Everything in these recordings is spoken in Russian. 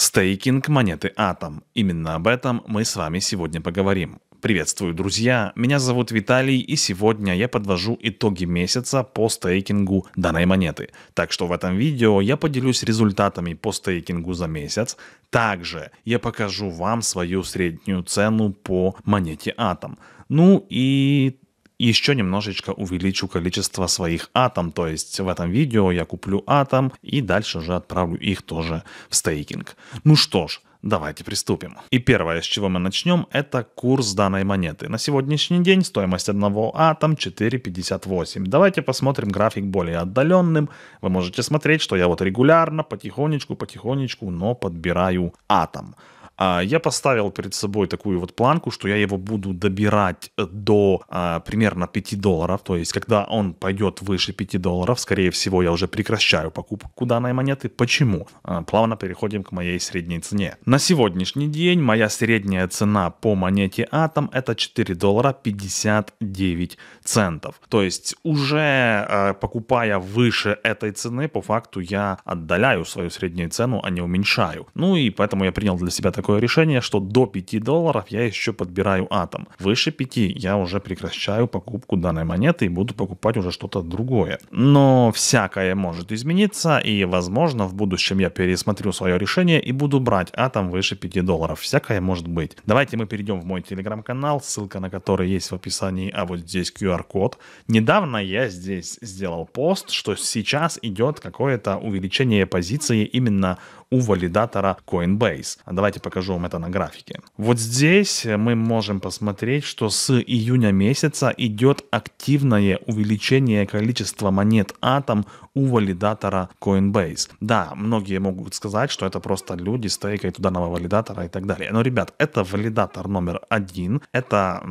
Стейкинг монеты Атом. Именно об этом мы с вами сегодня поговорим. Приветствую, друзья! Меня зовут Виталий, и сегодня я подвожу итоги месяца по стейкингу данной монеты. Так что в этом видео я поделюсь результатами по стейкингу за месяц. Также я покажу вам свою среднюю цену по монете Атом. Ну и еще немножечко увеличу количество своих атом. То есть в этом видео я куплю атом и дальше уже отправлю их тоже в стейкинг. Ну что ж, Давайте приступим. И первое, с чего мы начнем, это курс данной монеты. На сегодняшний день стоимость одного атом 4,58. Давайте посмотрим график более отдаленным. Вы можете смотреть, что я вот регулярно, потихонечку, потихонечку, но подбираю атом. А, я поставил перед собой такую вот планку, что я его буду добирать э, до а, примерно 5 долларов, то есть когда он пойдет выше 5 долларов, скорее всего, я уже прекращаю покупку данной монеты. Почему? А, плавно переходим к моей средней цене. На сегодняшний день моя средняя цена по монете Атом это 4 доллара 59 центов. То есть уже покупая выше этой цены, по факту я отдаляю свою среднюю цену, а не уменьшаю. Ну и поэтому я принял для себя такой такое решение, что до 5 долларов я еще подбираю атом. Выше 5 я уже прекращаю покупку данной монеты и буду покупать уже что-то другое. Но всякое может измениться и возможно в будущем я пересмотрю свое решение и буду брать атом выше 5 долларов. Всякое может быть. Давайте мы перейдем в мой телеграм-канал, ссылка на который есть в описании, а вот здесь QR-код. Недавно я здесь сделал пост, что сейчас идет какое-то увеличение позиции именно у валидатора Coinbase. Давайте покажу вам это на графике. Вот здесь мы можем посмотреть, что с июня месяца идет активное увеличение количества монет Atom у валидатора Coinbase. Да, многие могут сказать, что это просто люди стейкают у данного валидатора и так далее. Но, ребят, это валидатор номер один, это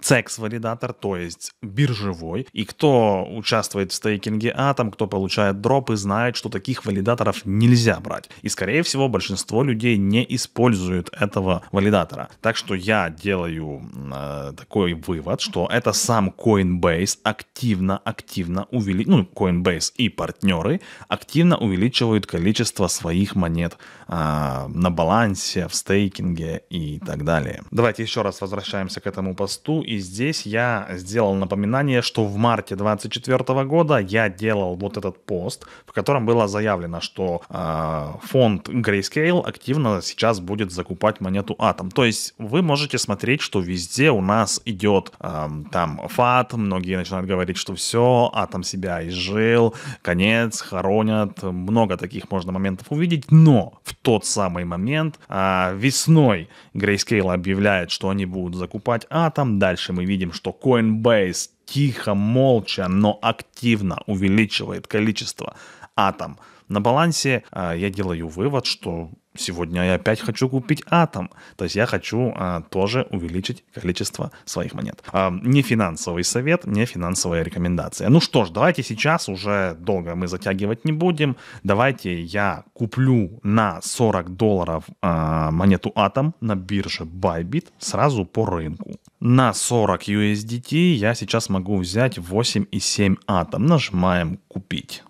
секс-валидатор, то есть биржевой. И кто участвует в стейкинге Атом, кто получает дропы, знает, что таких валидаторов нельзя брать. И, скорее всего, большинство людей не используют этого валидатора. Так что я делаю э, такой вывод, что это сам Coinbase активно-активно увеличивает, ну, Coinbase и партнеры активно увеличивают количество своих монет э, на балансе, в стейкинге и так далее. Давайте еще раз возвращаемся к этому посту ну и здесь я сделал напоминание, что в марте 2024 года я делал вот этот пост, в котором было заявлено, что э, фонд Grayscale активно сейчас будет закупать монету Атом. То есть вы можете смотреть, что везде у нас идет э, там фат, многие начинают говорить, что все, Атом себя изжил, конец, хоронят, много таких можно моментов увидеть, но в тот самый момент э, весной Grayscale объявляет, что они будут закупать Атом, да, дальше мы видим, что Coinbase тихо, молча, но активно увеличивает количество атом на балансе, э, я делаю вывод, что сегодня я опять хочу купить атом. То есть я хочу а, тоже увеличить количество своих монет. А, не финансовый совет, не финансовая рекомендация. Ну что ж, давайте сейчас уже долго мы затягивать не будем. Давайте я куплю на 40 долларов а, монету атом на бирже Bybit сразу по рынку. На 40 USDT я сейчас могу взять 8,7 атом. Нажимаем купить.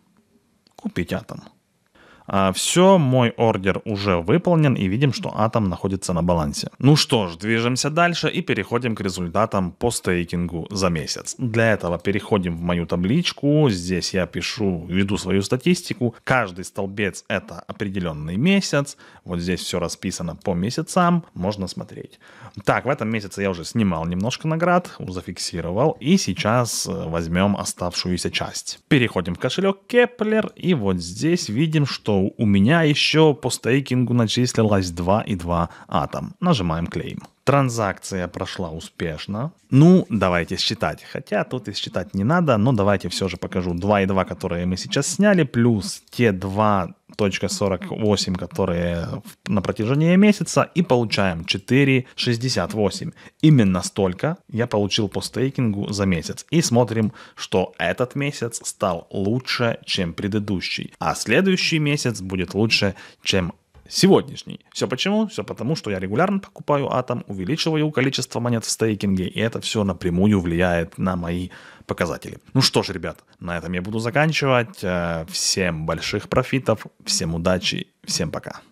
Купить атом. А, все, мой ордер уже выполнен и видим, что атом находится на балансе. Ну что ж, движемся дальше и переходим к результатам по стейкингу за месяц. Для этого переходим в мою табличку, здесь я пишу, веду свою статистику. Каждый столбец это определенный месяц, вот здесь все расписано по месяцам, можно смотреть. Так, в этом месяце я уже снимал немножко наград, зафиксировал и сейчас э, возьмем оставшуюся часть. Переходим в кошелек Kepler и вот здесь видим, что у меня еще по стейкингу начислилось 2,2 атом. Нажимаем клейм. Транзакция прошла успешно. Ну, давайте считать. Хотя тут и считать не надо, но давайте все же покажу 2 и 2, которые мы сейчас сняли, плюс те 2.48, которые на протяжении месяца, и получаем 4.68. Именно столько я получил по стейкингу за месяц. И смотрим, что этот месяц стал лучше, чем предыдущий, а следующий месяц будет лучше, чем сегодняшний. Все почему? Все потому, что я регулярно покупаю атом, увеличиваю количество монет в стейкинге, и это все напрямую влияет на мои показатели. Ну что ж, ребят, на этом я буду заканчивать. Э, всем больших профитов, всем удачи, всем пока.